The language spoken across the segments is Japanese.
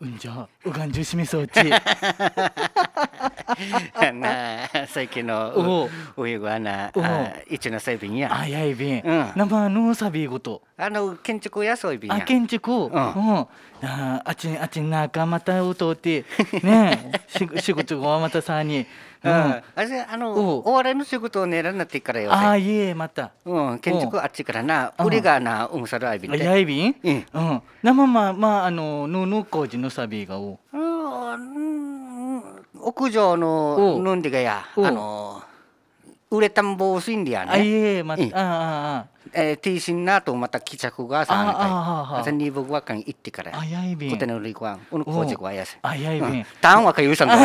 うんじゃうがんじゅしみそうち な最近のおおおいごあな一のサイビンやあやいびんな、生のサビごとあの建築やそういびんや建築うんああちあちなかまたおとってねえ 仕事がまたさにうんあれあのお終わりの仕事を狙うなってからよあいえまたうん建築あっちからな俺がなうんさるあいびんやいびんうん生ままあのの工事のサビがおうん屋上のぬんでがや、あのウレタン防水でやね。いえまた、ああえティーシンナとまた帰着がさんあに僕は行ってから。あやいびん。こてのりこは、おのこじはやせ。あやいびん。たんわかゆうさんわ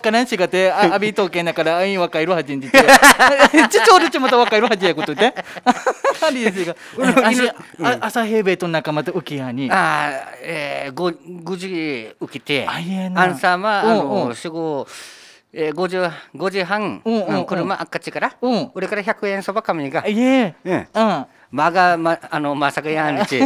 かなんしがて、あ、あびとけなから、あいわかいろはじんじて。ち ちょうるちまたわかいろはじやことで。ありですが。あ、朝平米と仲間と浮きやに。あ、えー、ご、ぐじ浮きて。あいえな。あんさま、あの、すごえー、5時5時半、うんうんうん、車あっかちから、うん、俺から100円そば紙が。いえ、うん、まがまあのまさかやんち。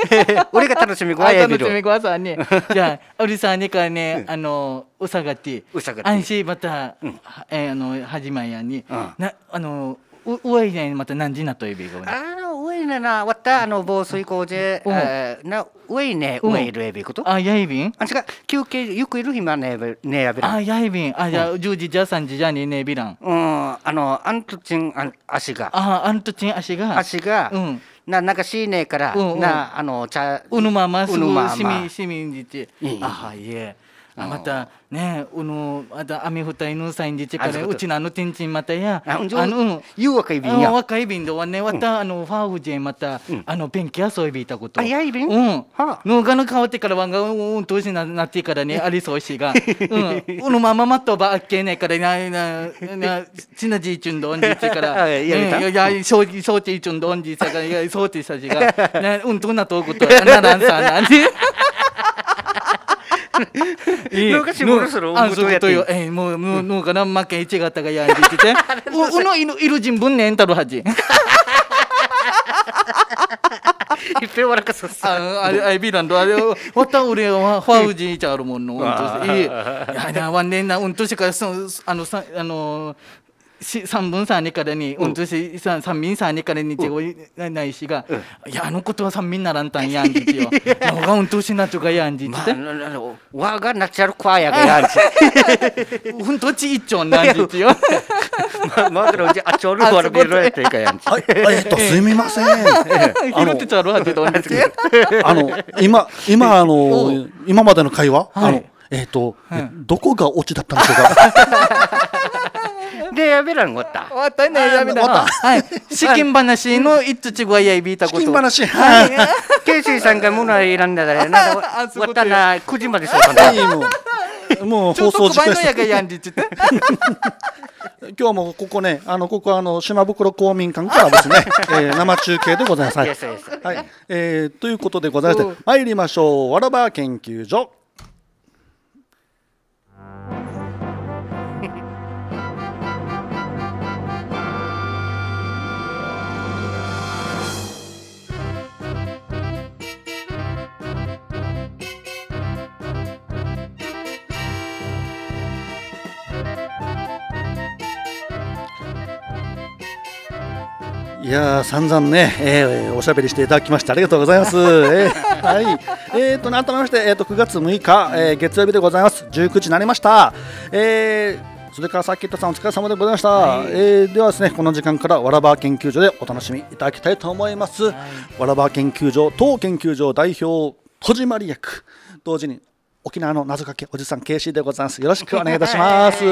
俺が楽しみごわやび楽しみごさんね。じゃあ、おりさんにかね、あの、うさがって。うさがって。安心また、うん、えー、あの、始まんやに、うん、な、あの、우에이네난지나또에비고아우에이네나왔다아노보수ああ、な나우에이네우イ이르에ことあやいびんあ違う休憩よくいる暇ねねやべああいびんあじゃ十時じゃ3時じゃにねびらんうんあのあんとちん足がああんとちん足が足がうんななんかしいねから、うんうん、なあの茶うぬままうぬまましみしみんじうん、あはいえあまたねあのまた雨降った犬さんでちからうちのあの天んまたやあのゆう若い便や若い便ではねまたあのファーフジェまたあの便器遊びいたことあやい便うんのがの変わってからわんがうん当時ななってからねありそうしがうんうのまままとばっけねからなななちなじいちゅんどんじちから やいやそうそうていちゅんどんじいちからそうてさじが うんどんなとことやならんさなんでいい昔もろそろ運動やってるもうもう、うん、農家何たかやんって言ってて うののいるはじれアイビーた俺はファウジーちゃうものうんとそあのさあのー三分三にからに、うん、ずし三三民三にからにちごないしが、うん、いやあのことは三民ならんたん やんじちよ。のがうんとしなとかやんじって。わがナチュラルクワやがやんじ。うんとち一丁なんじちよ。まぐろじあちょるこれ見ろやっていかやんじ。えっとすみません。拾ってちゃるはてどんあの今今あの今までの会話あのえっとどこがオチだったんでしょうか。레야비라는것다왔다네레야비다시킨바나시노이츠치구아야이비타고토시킨ん나시케이시상가문화もう放送時間です。今日もここね、あのここあの島袋公民館からですね、え生中継でございます。はい、えということでございまして、参りましょう。わらば研究所。いやー散々ね、えー、おしゃべりしていただきましてありがとうございます。えー、はい、えーと改めましてえっ、ー、と9月6日、えー、月曜日でございます。19時になりました。えーそれからさっき言ったさんお疲れ様でございました、はい、えー、ではですねこの時間からわらば研究所でお楽しみいただきたいと思います、はい、わらば研究所当研究所代表戸締り役同時に沖縄の謎かけおじさん KC でございますよろしくお願いいたします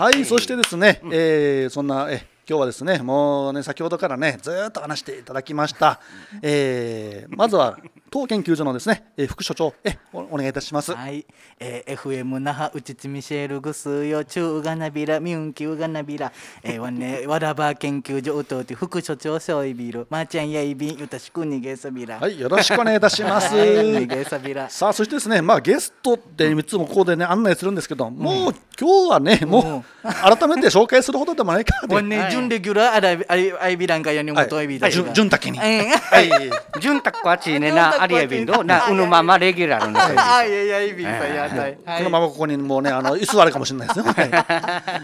はい、そしてですね、えー、そんなえ今日はですねもうね先ほどからねずっと話していただきました、えー、まずは当研究所のですね、えー、副所長えおお願いいたします。はい、えー、FM 那覇うちちみシェルグスよ中がなびらみゅんきゅうがなびら、えー、わね わらば研究所うとうて副所長しょいびるまー、ちゃんやいびんよたしくにげさびら。はいよろしくお願いいたします。にげさびら。さあそしてですねまあゲストっていつもここでね案内するんですけど、もう、今日はねもう、うん、改めて紹介するほどでもないかで。わね準レギュラーあらあいびらんかよにもといびだ。んたけに。はい。んたこあちねな。アリエビンドなうのままレギュラーのあいやいやイビンさんやこのままここにもうねあの椅子あるかもしれないですね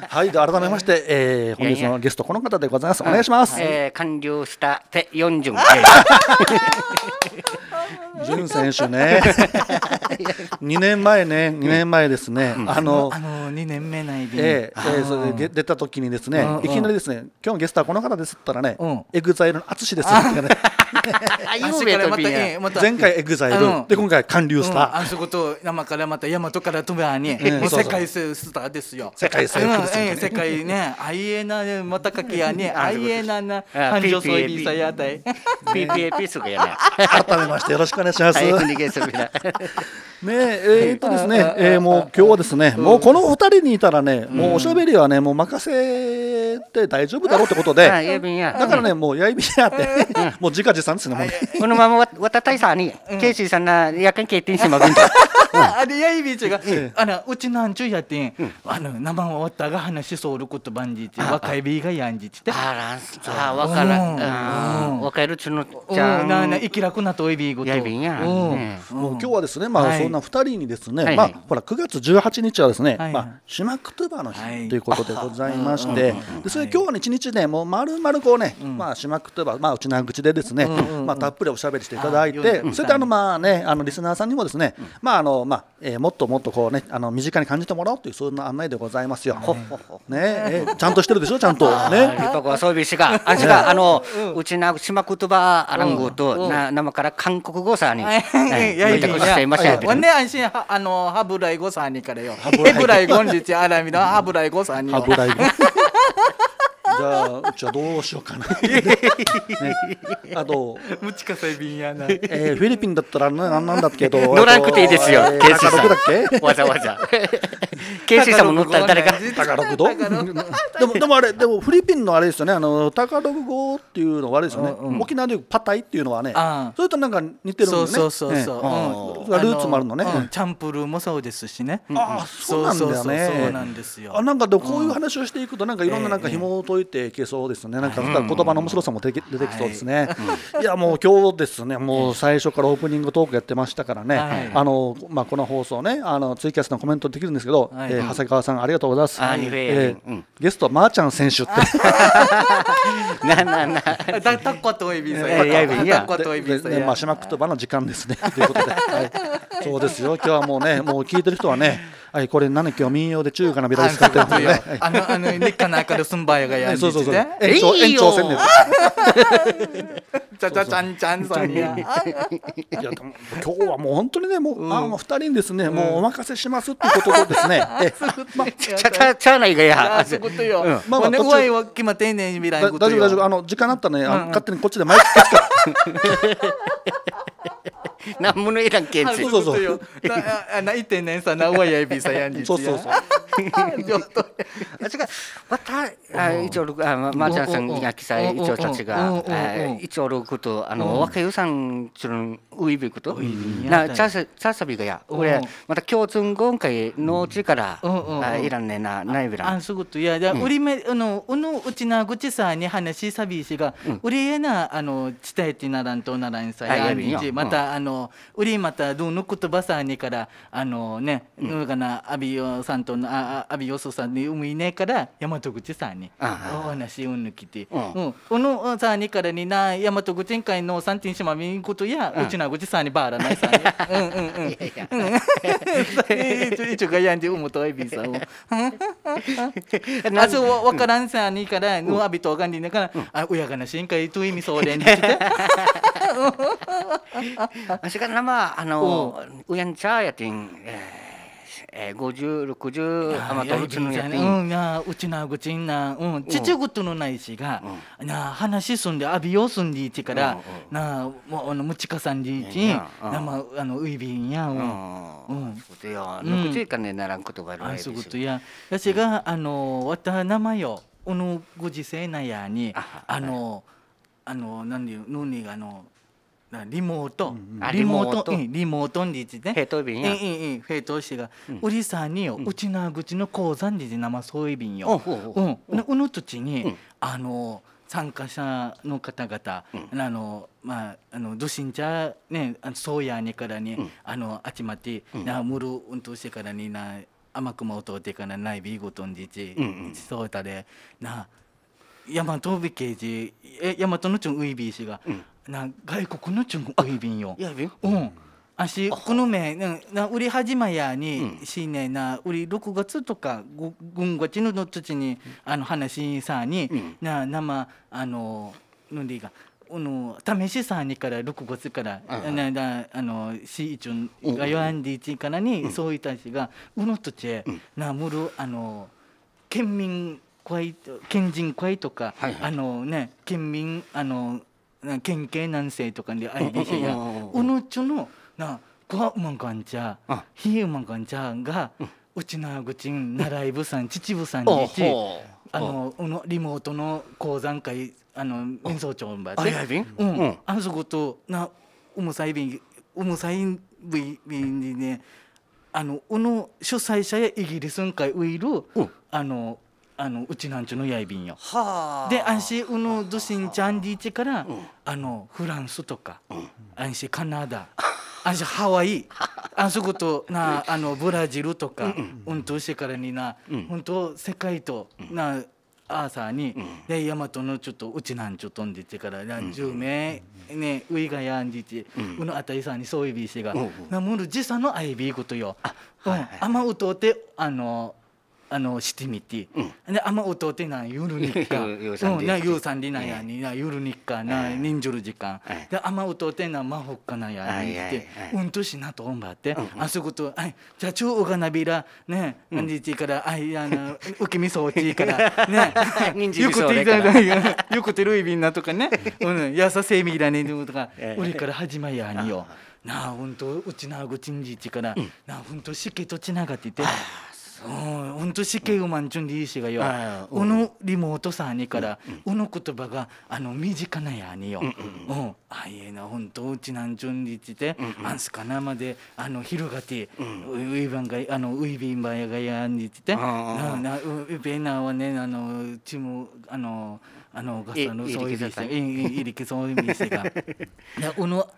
はい改めまして、えー、本日のゲストこの方でございますお願いします、えー、完了したて四ン ジュン選手ね二年前ね二年前ですね、あのあの2年目ないえええそれで出た時にですね、いきなりですね今日のゲストはこの方ですったらね、エグザイルの淳ですっね 前回エグザイルで今回韓流スター、あそこと山からまた大和から飛べあに、もう世界スターですよ世界スター世界ねあいえなまたかけやね あいえなな繁盛そういさやだい PPAP すぐやね改めましてよろしくお願いしますねえっとですね、えー、もう今日はですね、もうこの二人にいたらね、もうおしゃべりはね、もう任せて大丈夫だろうってことで、だからね、もうやいびやって、もう直々このまま渡大佐に、さんが夜間しまくんじゃ。あれ、やいびちあの、うちなんちゅうやってん、あの、生終わったが話しそうることばんじち、若いびがんじちわからん。じゃあ、な、生き楽なといびごと。もう今日はですね、まあ、そんな二人にですね、まあ、ほら、九月十八日はですね、まあ、島くつばの日ということでございまして、それ今日は一日ね、もう、まるまるこうね、まあ、島くつば、まあ、うちなん口でですね、まあ、たっぷりおしゃべりしていただいて、それであのまあ、ね、あのリスナーさんにもですね、まああのまあえー、もっともっとこう、ね、あの身近に感じてもらおうというそんな案内でございますよ。ね、えちゃんとしてるでしょちゃんと。ね。あのうちの島言葉アラン語と生から韓国語さに。やりたくしていましたよ。ね安心あのハブライ語さにからよ。ハブライ語日あらみのハブライ語さに。ハブライ語。じゃあうちはどうしようかな、ね、あとムチカサイビンやな、えー、フィリピンだったらなんなんだっけど 乗らなくていいですよケ警視さんだっけわざわざ警視 さんも乗ったら誰か高六度でもでもあれでもフィリピンのあれですよねあの高六号っていうのはあれですよね、うん、沖縄でいうパタイっていうのはねそれとなんか似てるんねそうそうそうそう、ね、うん、ルーツもあるのね、うん、チャンプルーもそうですしねああそうなんだよねそうなんですよあなんかでこういう話をしていくとなんかいろんななんか紐を解いてていけそうですね、なんか言葉の面白さも出てきそうですね、いやもう今日ですね、もう最初からオープニングトークやってましたからね、あのまあ、この放送ね、あのツイキャスのコメントできるんですけど、え長谷川さん、ありがとうございます、えゲスト、はまーちゃん選手って、ななな、だたっこといびさ、たっこといびまあ、しまくとばの時間ですね、ということで、そうですよ、今日はもうね、もう聞いてる人はね、はい、これ何今日民謡で中華鍋使ってるんですね。あのあの立夏の中で寸梅がやる。そうそうう。延長延長戦で。ちゃちゃちゃんちゃんさんに。いや今日はもう本当にねもうあも二人ですねもうお任せしますってことですね。まあちゃちゃちゃないがや。うことよ。まあは決まねん大丈夫大丈夫あの時間あったね勝手にこっちでマイク なんもねえらんけんつそうそうそうなあないてんねんさなおやいびさやんじそうそうそう あ違うまた一応あまーちゃんさんやきさい一応たちが一応ろとあの若いさんちゅんういびくとなチャササビがや俺また共通今回のうちからいらんねなないびらあすぐといやじゃ売りめあのうのうちな口さんに話サビしが売りえなあの伝えてならんとならんさやまたあの売りまたどうの言葉さにからあのねぬかなアビオさんとのああ阿部よそさんに産いないから大和口さんにお話を抜きて、うん、おのさんにからにな大和口んいの三点島みんことや、うちな口さんにばらないさんうんうんうんいやいや一応がやんで産うとエビさんをあそうわからんさんにからの阿部とわかんでなから、あ親がなしんかいと意味そうでんにしてあしからまああのうやんちゃやてんえーえー、50、60、あまたうちのやっね。うん、や、うちなぐちな、うん、父ぐとのないしが、うん、な、話すんで、あびようすんでいちから、うん、な、もう、あの、むちかさんでいち、生、まあ、の、ういびんや、うん。うん。そうちいかね、ならんことがあるわけですよ。あ、そうことや。やしが、あの、わた名前よ、おのご時世なやに、あの、あの、なんで、のに、あの、リモート、リモート、リモートについて、ヘトビンや、いいいヘトシが、うりさんにうちなぐちの鉱山に生そういびんよ、うん、うの土地に、あの参加者の方々、あのまああのドシンチャね、そうやにからに、あのあちまて、なむるうんとしてからにな甘くもとってからないびごとんじち、そうたでな。大とびけいじ、え、大とのちゅんういびいしが、な外国の中国便よ。うんあしこのめな売り始まやにしねな売り六月とか軍ごちのの土にあの話さに、うん、な生あののんでいいかあの試しさにから6月からななあのしいちゅんがよんでいちからにそういたしがうの土地なむるあの県民会県人会とか、はいはい、あのね県民あのな県警南西とかであいでしやうのちょのなごはうまんかんちゃひうまんかんちゃが、うん、うちなぐちん習いぶさん秩父さんにちあののリモートの講山会あの演奏長んばであ,、うん、うん、あそことなうむさいびんうむさいびんにねあのうの主催者やイギリスんかいウイル、あのあのうちなんちゅのやいびんよ。はあ、で安心うぬずしんちゃんでいちから、うん、あのフランスとか、うん、安心カナダ安心ハワイあそことなあのブラジルとか、うん、としてからにな、うん、本当世界と、うん、なアーサーに、うん、で大和のちょっとうちなんちょ飛んでってから何十名、うん、ねういがやんじて、うん、うのあたりさんにそういびしが、うん、なもる時差のあいびいことよ。あ、はいはい、うん、あまうとうてあのあのしてみて、うん、であんま音ってな夜るにっかうなゆうさんりなやに、なゆるにっかな、忍ー、じる時間、であんま音ってな魔法かなやにって、はいうんとしなとおんばって、うい、あそことあいじゃちょうがなびらね何んでちからあいあのうきみそうちから ねよくていただよくてるいびんなとかね、うん、やさせみらねとか、俺から始まやによなあんとうちなぐちんじちから、なあんとしけとちながってて。うほんと死刑ぐまんちゅんでいいしがよ、おのリモートさにから、おの言葉があの身近なやによ、うあいえなほんとうちなんちゅんでいって、あんすかなまであの広がって、ういばんがあのういびんばやがやんでいちて、ななうべなはねあのちもあのあのガスのそういう店いいいいそういう店が、うの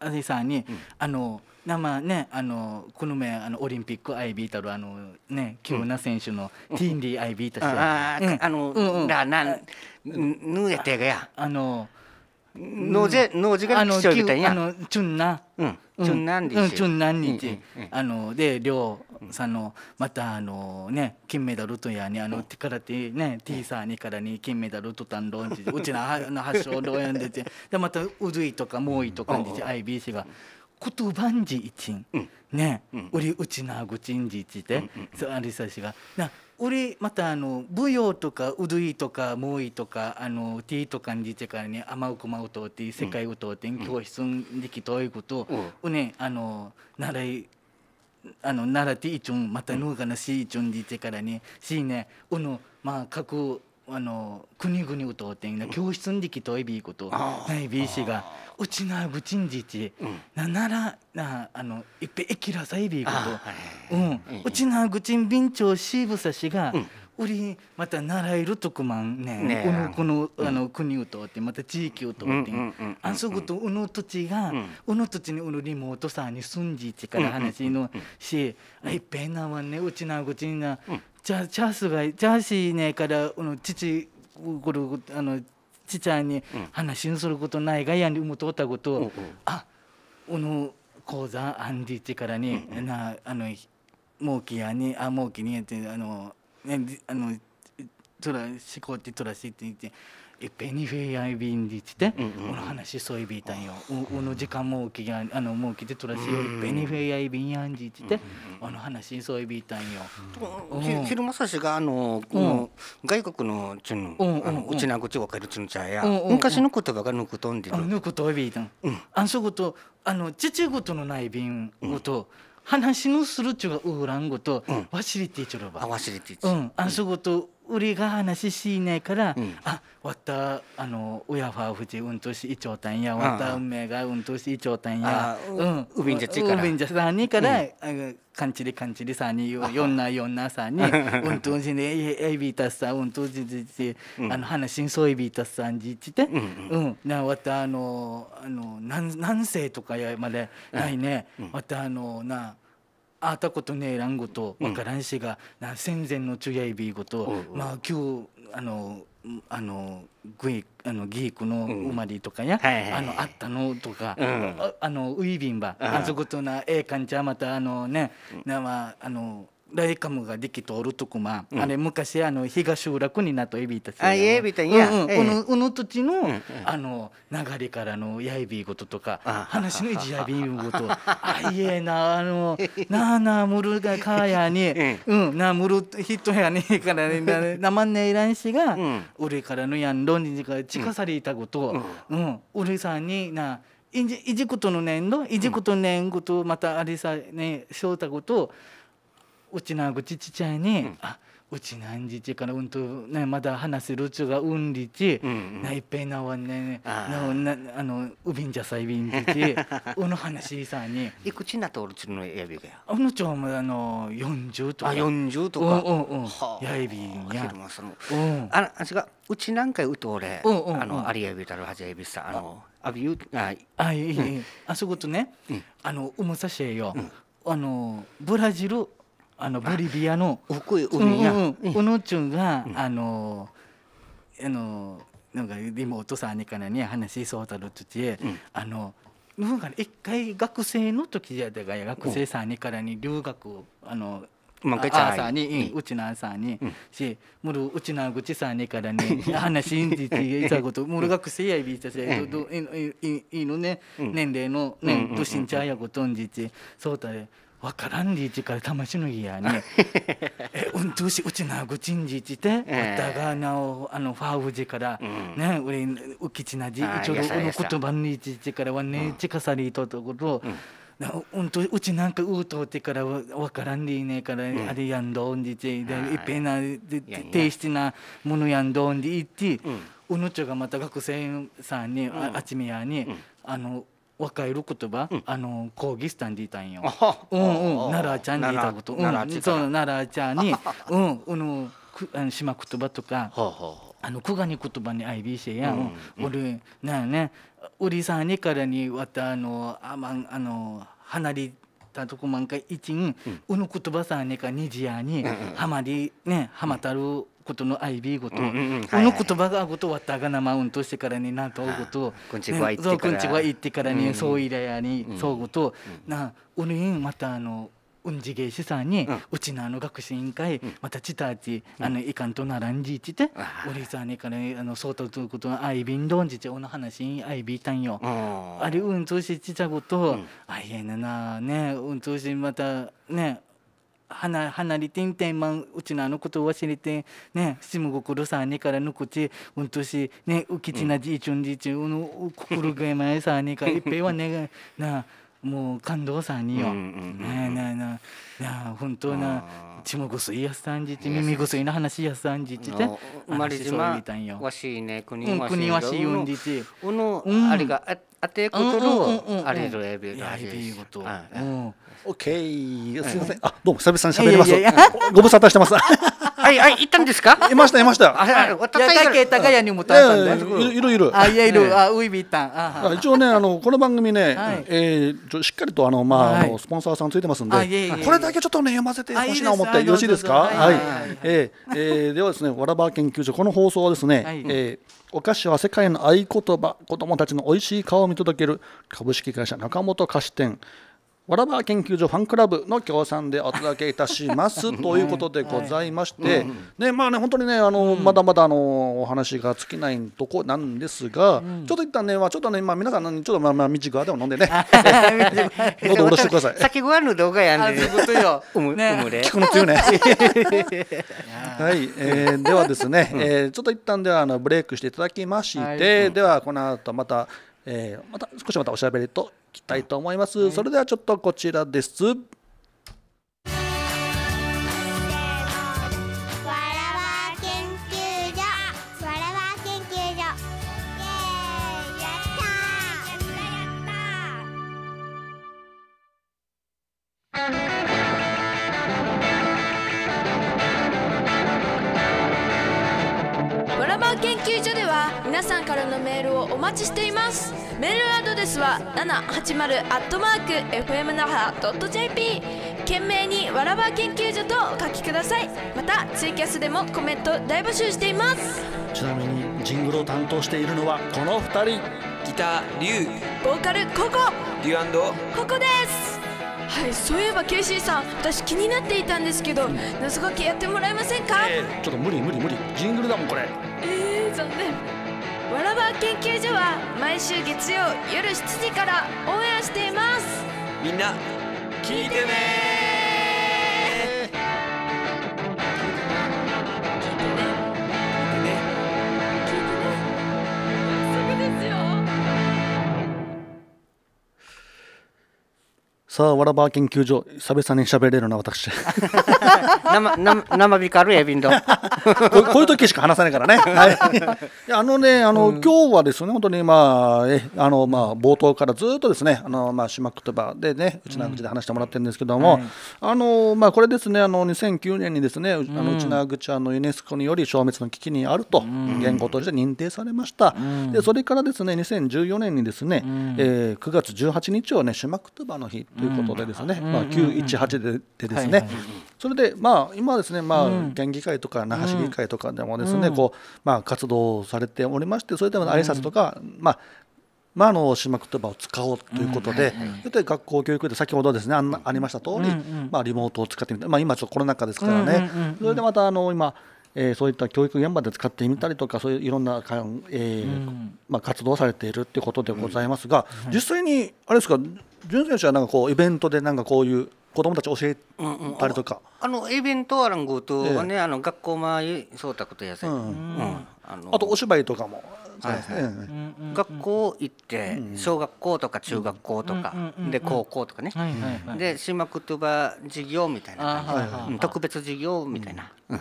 あれさんに、あの生ねあのこの前あのオリンピックアイビータルあのね急な選手のティンリーアイビータルああの、うんうん、ななんぬやてがやあののぜのじがきちょいたんやあのチュンナうんチュンナンリチュンナンリチあので両さんのまたあのね金メダルとやねあの手からてねティーサーにからに金メダルとたんろんちうちの発祥どうやんでてでまたうずいとかもういとかんでて IBC が。言葉んじいちん、うん、ね、うん、りうちなぐちんじいちて、うんうん、そうありさしがなうりまたあの舞踊とかうるいとかもいとかあのティーとかんじてからねあまうくまうとうて世界うとうてん教室んできということをねあの習いあの習っていちょんまたぬうかなしいちょんじてからねしいねうのまあ各あの国々うとうてんな教室んできといびいことないびいしが。うちなぐちんじち、なならなあのいっぺえきらさいびいこと、うん、うちなぐちんびんちょうしぶさしが、うりまたならいるとくまんねこのこの,、あの国をとってまた地域をとって、あそことうの土地が、うの土地にうのリモートさに住んじちから話のし、いっぺえなわねうちなぐちんな、じゃチャースがチャーシーねからうの父これあのちちゃんに話にすることないがやに思うとったことを、うん、あおの講座アンディチからに、うん、なあのもうきやにあもうきにやってあの、ね、あのそらしこってとらしって言って。いっぺフェイアイビンディチテこの話そういびいたんよおの時間もうきあのもうきてとらしいっベニフェイアイビンヤンジチテこの話そういびいたんよひひるまさしがあの外国のちの、んのうちなぐちわかるちんちゃや昔の言葉がぬくとんでるぬくとびいたんあんそことあの父ごとのないビンごと話のするちゅうがうらんごとわしていちょろばあわしていちうんあと俺が話しねえから、うん、あわたあの親ファフチうんとしいちょうたんやわた運命がうんとしいちょうたんやうんうびんじゃちかうびんじゃさにから、うん、かんちりかんちりさによんなよんなさにうんとしねえいびたさんうんとしじちあの話にそういびたさんじちてうんなわたあのあの何世とかやまでないね、うん、わたあのなああたことねえらんごとわからんしが、うん、な戦前のちゅやいびいごと、まあ今日あのあのぐい、あのギークの生まれとかや、あのあったのとか、あのウイビンバあそことなええかんちゃまたあのね、なまああのライカムができとおるとこま、うん、あれ昔あの東集落になとえびたちあえびたんや、うんうんええ、このうの土地の、うんうん、あの流れからのやいびごととか話のいじやびごとあいえなあのなあなあむるがかやに うんなあむる人やねえからね なまんねいらんしが、うん、俺からのやんろにがちかさりいたごと、うん、うん、俺さんにないじいじことのねんどいじことねんごとまたあれさね翔太うごと、うんうちなぐちちちゃいに、うん、あうち何時からうんと、ね、まだ話せるちゅうがうんりち、うんうん、ないっぺなわねななあのうびんじゃさいびんじち うの話さにいくちなとおるちのやびがやうのちょうもあの40とかあ40とかんうんうんやいびんやあの違ううちなんかうと俺、うんうんうん、あのありやびたるはじやびさあのあびゆああいいいうあそことね、うん、あのうむさしえよ、うん、あのブラジルあのボリビアの奥海や、うんうん、おのちゅんが、うん、あのあのなんか妹さんにからに話しそうたるとちへ、うん、あの一回学生の時じゃだが学生さんにからに留学あのあ、チャさんに、うちなさんに、し、もるうちなぐちさんにからに 話んじていたこと、もる学生やいびいたせ、ど、い、い、のね、年齢の、ね、どしんちゃやごとんじちそうたれ。わからんりちから魂のぎやね。え、うんとし、うちなぐちんじちて、おたがなお、あの、ファウジから、ね、うれ、うきちなじ、ちょうど、この言葉にちちからわね、ちかさりととこと。うんとうちなんかうとうてからわからんでいいねから、あれやんどんじてでいっぺんな低質なものやんどんでいって、うぬちょがまた学生さんに、あちみやに、あの若いることば、うん、あの講義スタンディたんよ。うんうん、奈良ちゃんにいたこと、うん、そう奈良ちゃんに、うん、あの、く、あの島言葉とか。あの、くがに言葉に I. B. C. や、俺、なんね、うりさんにからに、わた、あの、あまん、あの、離れ。たとこまんか、いうん、うの言葉さんねか、にじやに、はまり、ね、はまたる。ことのアイビーごと、この言葉がごとわったがなマウントしてからになんとおごとこんちは行ってからに、そういらやに、そうごと、なおぬんまたあのうんじげしさんに、うちのあの学習委員会、またちたち、あのいかんとならんじいちて、おりさんにから、あのそうたということはあいびんどんじちおの話にあいびいたんよ、あれうんとしちたこと、あいえななねうんとしまたね離離れてんてん、まんうちのあのことを忘れてねしむごころさねからぬこちうんとしねうきちなじいちゅんじいちゅんうの心がえまえさねかいっぺいはねがなあもう感動さんによ、なあなあなあなあ本当なちもこそいやさんじち耳こそいな話いやさんじちて生まれ島わしいね国わしいいうんじちおのあれがあてことのあれのエビがあれいうことオッケーすみませんあどうも久々に喋りますご無沙汰してますはいはいいたんですかいましたいましたあたたけ高屋にもたんだいるいるあいやいるあウイビタン一応ねあのこの番組ねえしっかりとあのまあスポンサーさんついてますんでこれだけちょっとね読ませてほしいな思ってよろしいですかはいええではですねわらば研究所この放送はですねえお菓子は世界の合言葉子どもたちの美味しい顔を見届ける株式会社中本菓子店わらば研究所ファンクラブの協賛でお届けいたしますということでございまして、ねまあね本当にねあの、まだまだあのお話が尽きないとこなんですが、ちょっと一旦ねまあちょっとねまあ皆さんちょっとまあまあ道側でも飲んでね、喉 ろしてください。先ご飯の動画やんで。ずとうむね。聞ね。はい、えー、ではですね、うえちょっと一旦ではあのブレイクしていただきまして、ではこの後また、えー、また少しまたおしゃべりと。きたいと思います。それではちょっとこちらです。からのメールをお待ちしていますメールアドレスは780アットマーク FM 那覇 .jp 懸命にわらば研究所とお書きくださいまたツイキャスでもコメント大募集していますちなみにジングルを担当しているのはこの2人ギターリュウボーカルココリュウココですはいそういえばケイシーさん私気になっていたんですけど謎かけやってもらえませんか、えー、ちょっと無理無理無理ジングルだもんこれえー、残念わらば研究所は毎週月曜夜7時からオンエアしていますみんな聞いてねさあ、わらば研究所、久々に喋れるな、私。生、生、生ビカルエビンド。こういう時しか話さないからね。はい。あのね、あの、うん、今日はですね、本当に、まあ、え、あの、まあ、冒頭からずっとですね、あの、まあ、しまくとば、でね、うちな口で話してもらってるんですけども、うん、あの、まあ、これですね、あの、2009年にですね、あの、うちな口、あの、ユネスコにより消滅の危機にあると、言語として認定されました。うん、で、それからですね、2014年にですね、えー、9月18日をね、しまくとばの日といういうことでですね、まあ、918ででですね、それでまあ今ですね、まあ、県議会とか那覇市議会とかでもですね、こうまあ、活動されておりましてそれでも挨拶とか、まあまあ、あの島言葉を使おうということで、うん学校教育で先ほどですねあんありました通り、まり、あ、リモートを使ってみた、まあ、今ちょっとコロナ禍ですからね、それでまたあの今えー、そういった教育現場で使ってみたりとかそういういろんなかん、えーまあ、活動をされているということでございますが、実際にあれですか潤選手はなんかこうイベントでなんかこういう子供たち教えたりとか、うんうん、あのイベントはとはね、えあの学校前そうたことやせ、うん、うん、ああとお芝居とかも、学校行って小学校とか中学校とか、で高校とかね、でしまくとばで島言葉授業みたいな、特別授業みたいな、うん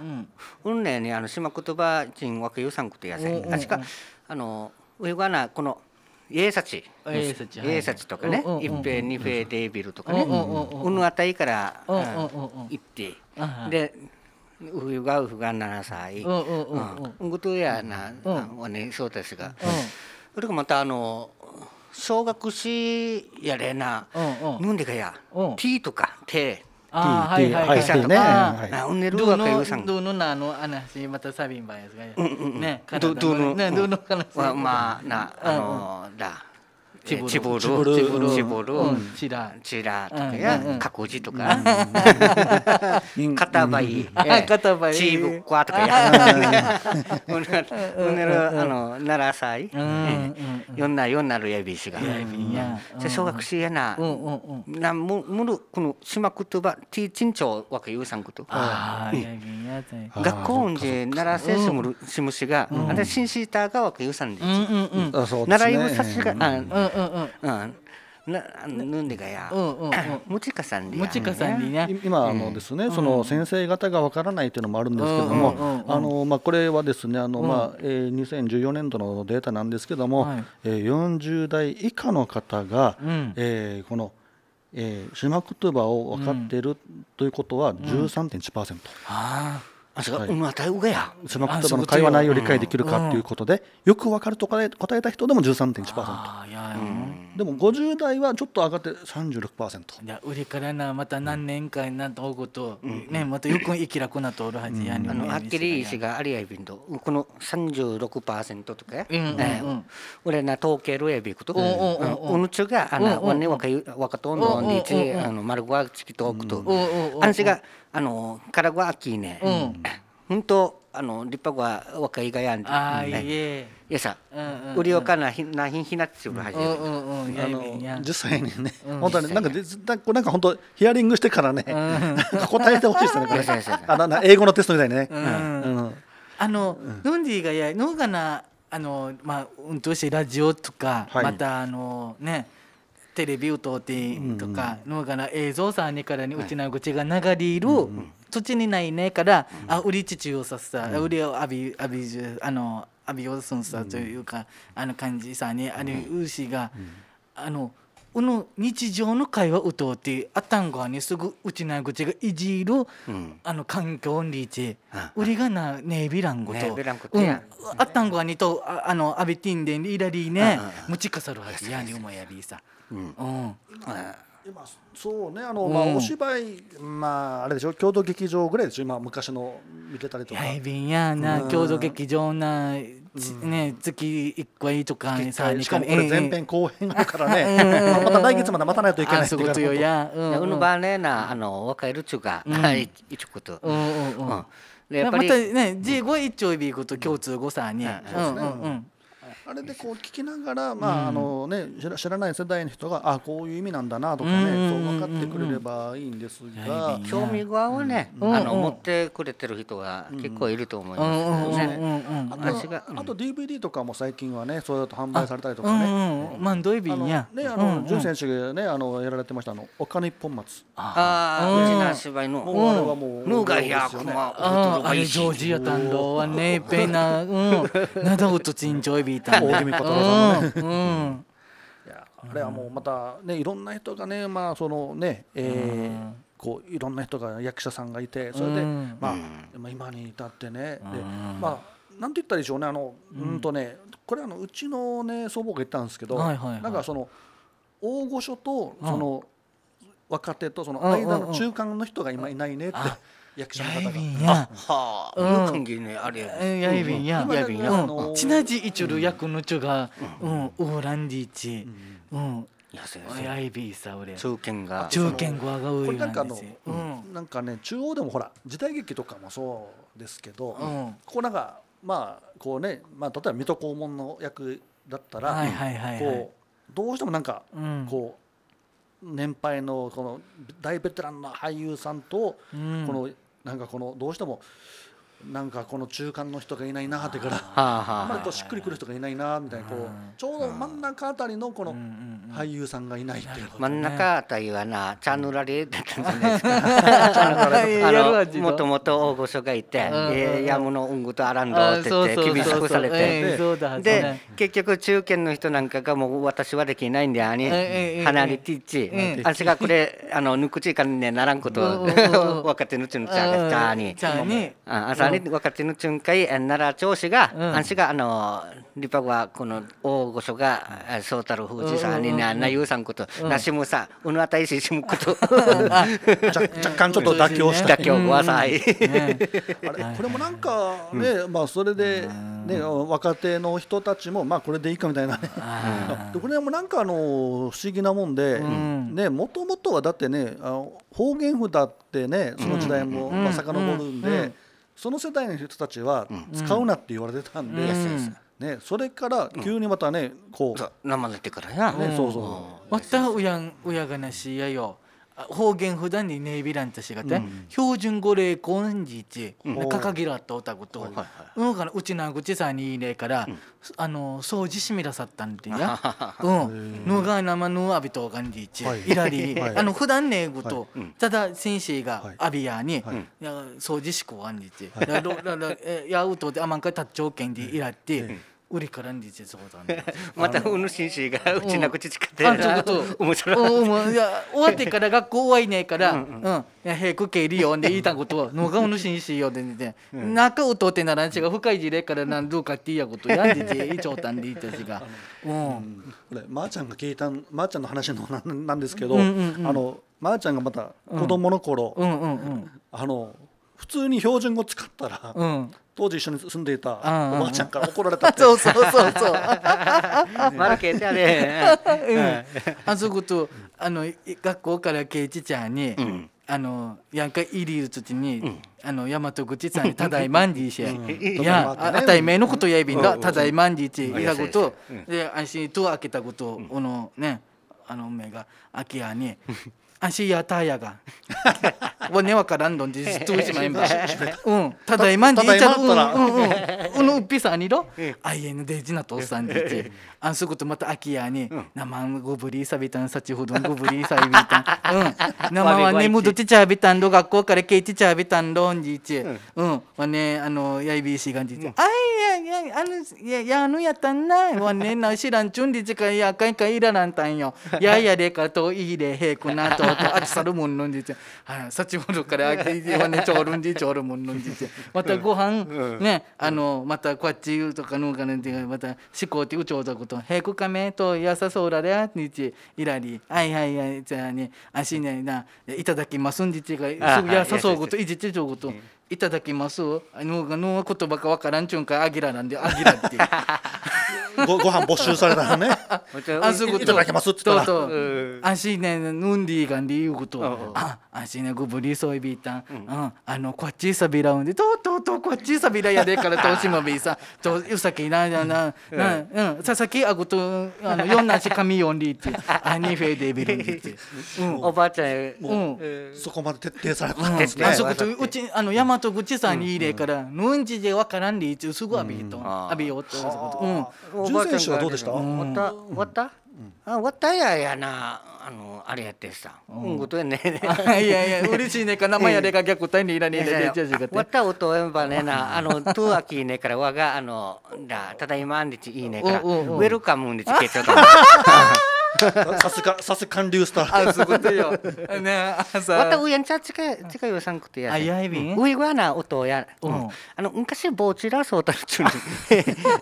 うん、うんねあの島言葉人わけゆさんてとやせ、うんうん、かあの上がなこの「英幸英幸英幸とかね一平二平デービルとかねうぬあたりから行ってでウユがウフが7歳ん。うやなおねそうですがそれがまたあの小学士やれなうんでかや T とか T ああ。チボルチボルチボルチボルチラチラとかやカコジとか片ばい片ばいチーブッコアとかやほんなら あの奈良祭よんなよんなるやびしが小学生やななむむるこの島言葉ティーチンチョわけ言うさんこと学校んな奈良先生もるしむしがあれいシーターがわけ言うさんで奈良言うさしがうんななんでかや、うんうんうん、もちかさんに。もちかさんにね今あのですね、その先生方がわからないというのもあるんですけども、あのまあこれはですねあの、まあ、ええ、二千十四年度のデータなんですけども、ええ四十代以下の方が、うえこのええ、島言葉を分かっているということは十三点一パーセント。ああ。あそこ、うん、与えうがやその言葉の会話内容を理解できるかということで、よく分かると答えた人でも13.1%。あーいやー、うんでも50代はちょっと上がって36%いや売りからなまた何年かになとうごと、うん、ねまたよく生きらこなとおるはずや、うん、あのはっきりしがありやいびんとこの36%とか、うんうんうん、俺な統計るやびくとおぬちゅがあの、うんうん、ね若い若とんどんでちあの丸ごわちきとおくとあんしがあのからごわきね、うん本当あの立派は若いがやんああいえいやさ、売りよかなひなひんひなってするはじめ、十歳にね、本当になんかでなんか本当ヒアリングしてからね、答えてほしいですねこれ。あなな英語のテストみたいね。あの、うん、ンディがやのがなあのまあ運動してラジオとか、またあのね。テレビを通ってとか、のがな映像さんにからにうちの口が流れる、うん土地にないねから、うん、あ売り父をささ、うん、売りをあびあびじあのあびをさんさというか、あの感じさね、あれうしが、あのこの日常の会話を通ってあったんはにすぐうちなぐちがいじる、うん、あの環境にいうりがなねビびらんごと、あったんごにとああのアビティンデンいらりねむちかさるはずやにおもやびさ。うん、うん、うん今そうねあの、まあ、お芝居、まあ、あれでしょ郷土劇場ぐらいでしょ今昔の見てたりとか。いびんやな、郷土劇場な、ね、月1いとかさしかもこれ前編後編だからね、また来月まで待たないといけないってことよや。うぬばねなあの若いるちゅうか、うん、いちこと。うん。またね、ちょいびこと共通誤差に。うんうんうん。あれでこう聞きながら、まああのね、知らない世代の人があこういう意味なんだなとかね、そう分かってくれればいいんですが、興味がをね、あの持ってくれてる人が結構いると思いますけどね。あと DVD とかも最近はねそうやと販売されたりとかね。まあどういうあのねあの純選手がねあのやられてましたあのお金一本松。ああうちな芝居の。もうあれはもう。のがやこま。あれジョージア担当はねペイナうんなどうとちんちょいびいた。大泉小太郎さんのね。うんあれはもうまたねいろんな人がねまあそのねえー、こういろんな人が役者さんがいてそれで、まあ、今に至ってね、でまあなんて言ったでしょうねあの、うんとねこれあのうちのね祖母が言ったんですけど、なんかその大御所とその、若手とその間の中間の人が今いないねって、役者の方が。はあ、うくんげね、あれや。やいびんや。やいびんや。ちなじいちゅる役のちゅが、うん、オーランディチ。うん。やいびさ俺中堅が中堅側が多なんかの、なんかね中央でもほら時代劇とかもそうですけど、うこうなんかまあこうね、まあ、例えば水戸黄門の役だったら、はいはいはい、こうどうしてもなんか、こう年配のこの大ベテランの俳優さんと、このなんかこのどうしてもなんかこの中間の人がいないなってから あんまりこうしっくりくる人がいないなみたいなこうちょうど真ん中あたりのこの俳優さんがいないっていう、真ん中あたりはなチャヌラレだったんじゃないですかもともと大御所がいて、えやむのうんぐとあらんどって言って厳しくされてで結局中堅の人なんかがもう私はできないんだよね離れていちあしがこれあのぬくちいかんねならんこと 若手ぬちぬちゃんがちゃに。아니와카티노춘카이나라조시가안시가아노리파과고노오고쇼가소타로후지사아니나나유산것도나시무사오늘아타이시시무것도若干ちょっと妥協した妥協はさいこれもなんかねまあそれでね若手の人たちもまあこれでいいかみたいなね これもなんかあの不思議なもんでねもともとはだってね方言札ってねその時代もまあぼるんで。その世代の人たちは使うなって言われてたんで、ね、それから急にまたね、こう生出てからや、ね、そうそうまた親親がなしやよ方言普段にネイビランとしがて、標準語でこんじち掲げらったおたこと、うんからうちなぐちさにいいねから、あの掃除しみらさったんでやうんぬがなまぬあびとがんじち、い、らり、あの普段ねぐと、ただ先生がアビやに、掃除しこがんじち、やうとであまんかたっちょうけんでいらって、우리그런일이저거다맞し오늘신씨가우치나그치치카데아저것도어머어머야終わってから学校終わいねえから、うん、へえ、くけいりよんでいいたこと、のがおぬしんしよでね、中をとってならんしが深い事例からなんどうかっていやことやんでて、いちょったんでいたしが。うん。まーちゃんが聞いたまーちゃんの話のなんですけど、あのまーちゃんがまた子供の頃、うんうんうん、あの普通に標準語使ったら、うん、当時一緒に住んでいたおばあちゃんから怒られたって、う うそうそうそうそうケっ てあそうあそことあの学校から圭一ちゃんに、うん、あのやんかいりる時に、うんあの大和口さんに「ただいまんじいし」いや「あたいめのことやいびんがただいまんじいち」いたことで安心と開けたことをのねあのおめが空き家に足やたやが。わねわからんどんじつぶしまえんば。うん、ただいまんじいちゃう。うんうんうん。うのうっぴさにろ。あいえんでじなとおっさんでち。あんすことまたあきやに。なまんごぶりさびたんさちほどんごぶりさびたん。うん。なまはねむどちちゃびたんど学校からけいちちゃびたんどんじいち。うん。わねあのやいびしがんじいち。あいやいやあのややあのやったんない。わねなしらんちゅんでちかいやかいかいらなんたんよ。ややでかといいでへくなと。と飽きさるもんのんじいちゃん、はい、先ほどから飽きわねちょるんじちょるもんのんじいちゃまたごはん、ねあのまたこっち言うとかのうかなんてまた思考ってうちょうだことへこかめとやさそうられあにちいらりはいはいはいじゃあねあ足ねないただきますんじちがすぐやさそうこといじちちょうこと。いただきますのがの言葉かわからんちゅんかアギラなんでアギラって ごご飯没収されたらねあそこいただきますって言ったらとと安心ねヌンディーガンで言うこと安心ねグブリソイビータン、うん、あのこっちさびらうんでとうとうとうこっちさびらやでからとうしもびさとうさきななななうん佐々木あごとあの四なしかみよんりってアニフェデビルにって、うん、おばあちゃんう、ん、そこまで徹底されたんですね、あそことうちあの山まと口さんにいねから、ぬんちでわからんでいつすぐ浴びと、浴びようと。うん。重選手はどうでした？終わった。終わった。あ、終わったややな。あのあれやってさ。うん、ことやね。いやいや、嬉しいねか名前やでか逆対にいらねえで。終わった音やばねな。あのトゥアキねからわがあのだただいまんでちいいねから。ウェルカムんでちけちゃった。さすがさすが韓流スター。あ、そうだよ。ね、さ。また上にちゃ近い近いよさあ、やいびん。上がな音や。うん。あの昔ボチラソー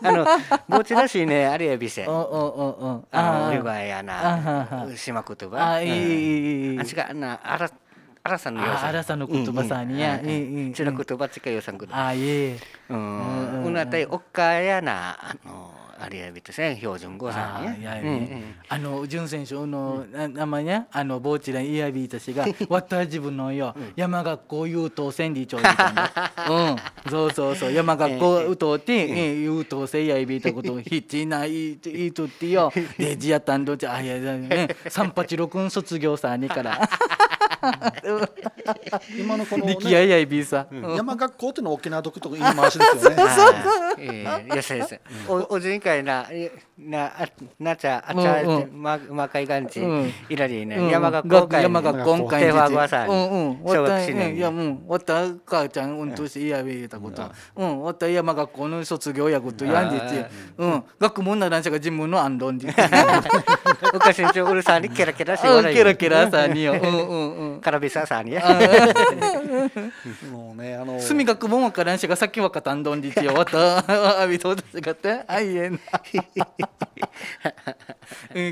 あのボチラシねあれやびせ。おおおお。あ、上がやな。島言葉。あ、いいいいいい。あ、違うなああああ有部です標準語さんや、ね、うんうん、あの純選手の、うん、名前ねあの傍地でイヤビーたちが「わった自分のよ、うん、山学校優等千里町」みたい うんそうそうそう山学校とって、えー、優等生やいびいたことひっちないいいとってよ でジアタンドちあいやね三八六卒業さんにから。今のこの、ね、力やいやい B さ、うん、山学校っていうのは沖縄独特の言い回しですよね。そうそうそう。いや先生、おおじいかいなななちゃあちゃままかいがんちいらりね山学校かい山学校かいはごさ小学生ねいやうんおった母ちゃんうんとしていやべえたことうんおった山学校の卒業やことやんじちうん学問な男子が自分の安論じ。おかしんちうるさにケラケラしよう。ケラケラさにようんうんうん。から bisa saatnya sumi gaku mo makaran siya kasaki wakatan doon di siya wata abito sa gata ayen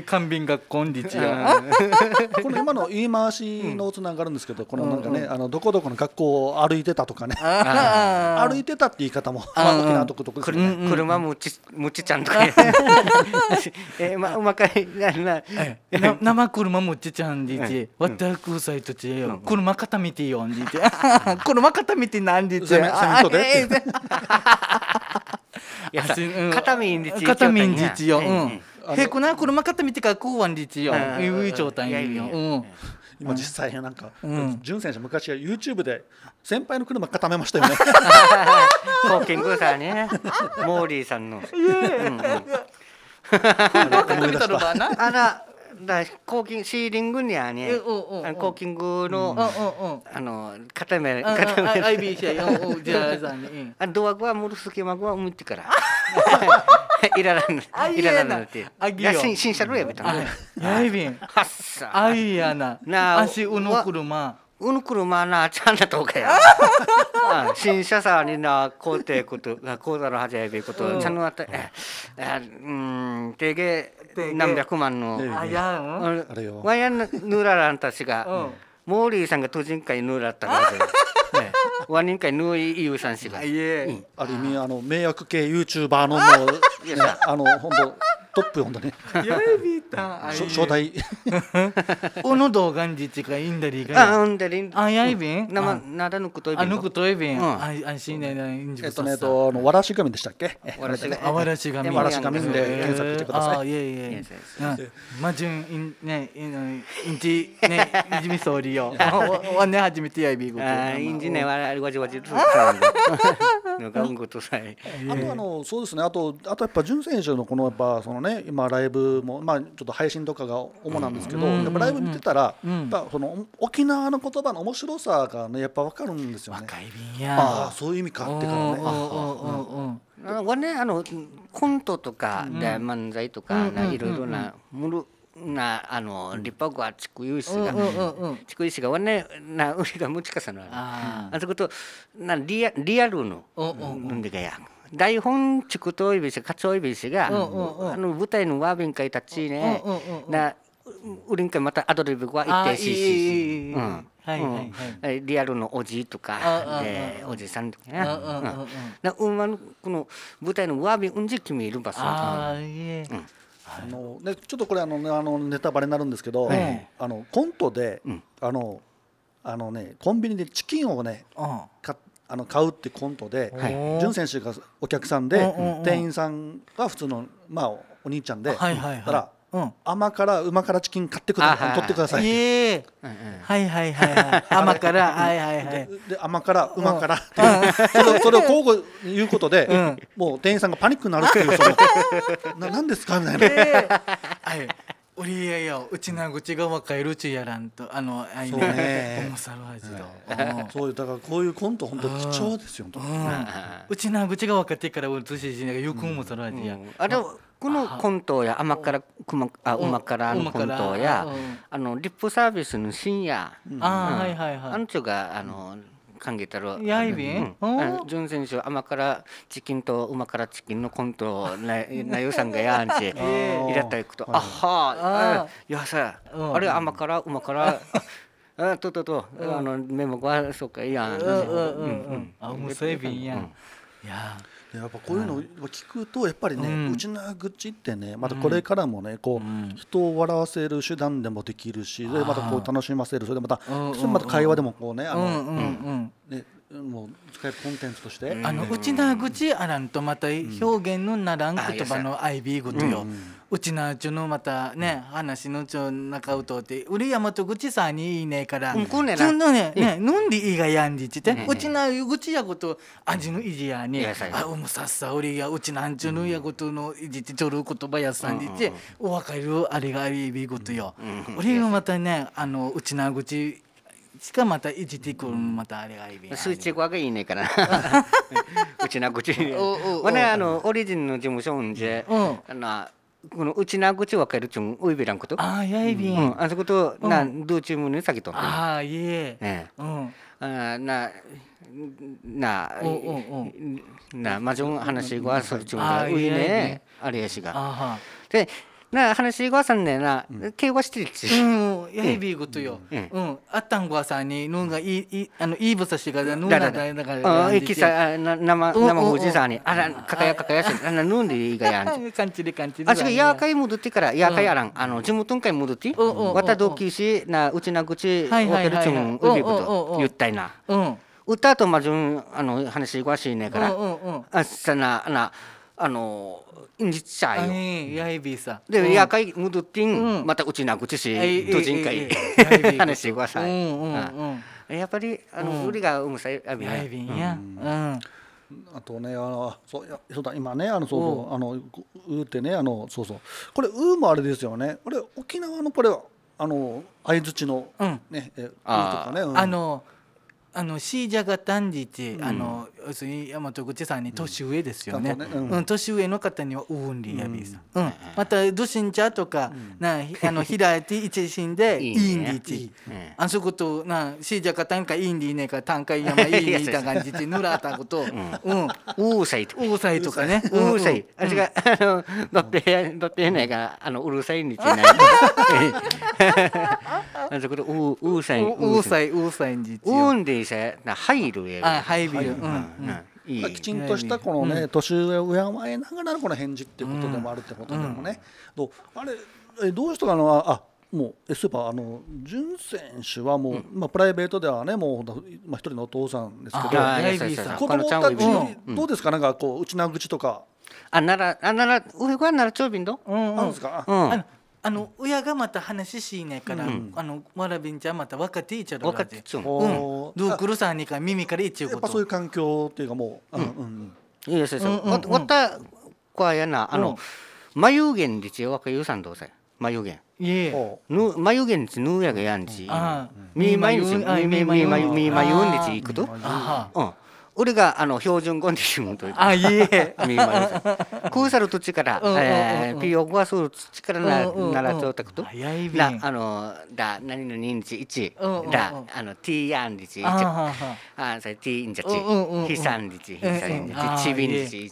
官民がこんにちは。この今の言い回しのつながるんですけど、このなんかね、あのどこどこの学校を歩いてたとかね。歩いてたって言い方も、まあ、沖縄とこですね。車もち、む ちちゃんとか。え、まあ、うまかい、な、な、生車もちちゃんでわたくさいとちよ。車てよんで片見てなんでい片でち片でちよ。へこな車買ってみてからこうはんりちよ。いうい状態うんよ。今実際なんか、うん、純選手昔は YouTube で先輩の車固めましたよね。コーングさだね。モーリーさんの。あら。だコーキンシーリングにはね、コーキングの、あの固め固め。IBC やよ。じゃあさんに。あドアはもるは向いてから。いらないいらないのって。あ新車どうやいびん。はっさ。あいやな。なあ。足うの車。うの車なあちゃんだとかや。新車さにな工程こと、工場の始めること、ちゃんのあった。え、うん、てげ何百万の。あやん。あれよ。わやぬららんたちが、モーリーさんが都人会ぬらったからで。ワニン会ぬいゆうさんしが。いえ、ある意味あの迷惑系ユーチューバーのもう、あの本当トップ本当ね。やびた。初代。おのがんじちか、いんダリが。あうんだり。あやいびん。なまならぬくといびん。あぬくといびん。あ安心いんじゅ。えっとねとあのわらし紙でしたっけ？わらし紙。わらし紙。で検索してください。あいえいえ。まじゅんねいのいんちねいじみそうりよ。わ ね初めてやいびん。あいんちねわら。りわじわじずつ絡んであとあのそうですねあとあとやっぱ純選手のこのやっぱそのね今ライブもまあちょっと配信とかが主なんですけど、うんやっぱライブ見てたら、うん、やっぱその沖縄の言葉の面白さがねやっぱわかるんですよね。ああそういう意味かってからね。あはねあのコントとか、で漫才とか、いろいろなものなあの立派は地区有志が地区有志がわねなうりがむちかさのああそことなリアリアルのんでがや台本地区といびしかつおいびしがあの舞台のワービン会たちねなうりんかまたアドリブは一定ししうんはいはリアルのおじいとかでおじさんとかね、うん、なこの舞台のワービンうんじき決いるばさうんあのね、ちょっとこれあの、ね、あのネタバレになるんですけど、あのコントで、あのあのねコンビニでチキンをね、買あの買うってコントで、はい、潤選手がお客さんで、店員さんが普通のまあお兄ちゃんで、はいはいはい、だらうん、甘辛旨辛チキン買ってください取ってください、はいはいはいはい 甘辛はいはいはいで甘辛うま辛っていう それそれを交互に言うことで、うんもう店員さんがパニックになるっていうその なんですかみたいな、えーはい折りいやうちなぐちが若いるちやらんとあのあい重さ味そういうだからこういうコント本当貴重ですよ、うちなぐちが若ってからうつししながよく重さる味や、あれこのコントや甘辛、くまあうま辛のコントや、あのリップサービスの深夜、ああはいはいはいあんちゅうがあの、考えたらやいびん純選手甘辛チキンとうま辛チキンのコントを なゆさんがやんちいらったいくとあはあやさあれ甘辛うま辛 あとととあのメモがそうかいやんうんうんうんあうそうびんやんややっぱこういうのを聞くとやっぱりね、うん、うちの愚痴ってねまたこれからもねこう、人を笑わせる手段でもできるし、うん、またこう楽しませるそれでまた、それまた会話でもこうねあの、うんねもう使えるコンテンツとしてあのうちな愚痴あらんとまた表現のならん言葉のアイビーグとよ。うんうちのうちのまたね、話のちょ中うとって俺山と口さんにいいねから、うん、こんねなのねね飲んでいいがやんじって、うちのちなうちやこと味のいじやに、あおもさっさ俺やうちなんちゅうのやことのいじってちょる言葉やさんじて、お分かるあれがいいびことよ、俺がまたねあのうちなうちしかまたいじってくるまたあれがいイびチ値わけいいねから うちなうちおおあのオリジンの事務所んじゃ、うん、あのこのうちなぐちわかるちゅんういびらんことああやいびん、うん、あそこと、うん、なんどうちゅうむねさきとああいえねうん、あなななまじょん話はそれちゅんがういねあれやしがでな話ごわさんねな、敬語してるちうん、やいびいことよ。うん、あったんごわさんに、ぬんがいい、あの、いいぶさしが、ぬんがだだから。あ、いきさ、あ、な、生、生おじさんに、あら、かかやかかやし、あ、な、ぬんでいいがやん。感じで感で。あ、しか、やかい戻ってから、やかやらん、あの、地元んかい戻って。わたどきし、な、うちなぐち、わけるちゅん、うびこと、言ったいな。うん。歌とまじゅん、話し話ごわしいねから。あ、さな、な、あの。Injicay. Ay, yaibi sa. De, um. yakay m u d u い。i n g u やっぱりあの、うりがうむさい、やびや。うん。あとねあのそうやそうだ今ねあのそうそうあのうってねあのそうそうこれうもあれですよねこれ沖縄のこれあの相槌のね、うえうとかね、うん、あのあのシージャガタンジて、あの、要するに大和口さんに年上ですよねうんねうんうん、年上の方にはウーンリーやびさん、またドシンチャとか、なあの開いて一心でインディチあそことなシージャカタンカインディねかタンカイヤマインディた感じてぬらたことうんウーサイとかウーサイとかねうーサイあれがあのだってだってないかあのうるさいにちないあ そこでウーサイウーサイウーサイにちうんでさな入るやあ入るうんはいい、きちんとしたこのね、年上を敬いながらのこの返事っていうことでもあるってことでもね、うん、あれえどうしたかなあもうスーパーあの潤選手はもう、うん、まあ、プライベートではねもう、まあ、一人のお父さんですけど子供たち、うん、どうですかなんかこううちな口とか。あならあなら上がなら長瓶ど。うんうん、あるんですか。うん、あの親がまた話しいないから、うん、あのわらびんちゃんまた若手いちゃう若ていちゃううんどうくるさにか耳からいっちゃうことやっぱそういう環境っていうかもううんうんいいですよ、うんうん、わたこはやなあの、うん、眉毛でち若ゆうさんどうせ眉毛ぬ眉毛にちぬやがやんちみ眉毛ん眉ちみ眉ゆんでちいくとうん俺があの標準語にしもといて。あいえ。み まる。クーサル土地から、えー、ピヨゴはそう土からなならちょうたくと。早あのだ何の認知一だあのティーアンリチ一。あそれティーンジャチ。ヒサンリチヒサンリチチビンリチ。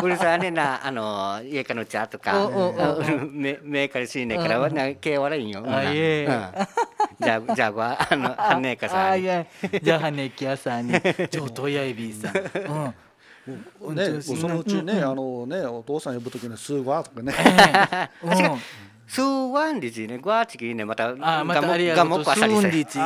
俺 さねなあの家かの茶とかメメーカーしねからはなけわいんよ。あいえ。じゃじゃはあのはねかさ。じゃはねきやさんに。ちょっと親指さん、うんね、そのうちね、うんうん、あのね、お父さん呼ぶ時のうわとかね。えー、うん、り話ね、ごあちきね、また、あ、またありがとう。数日、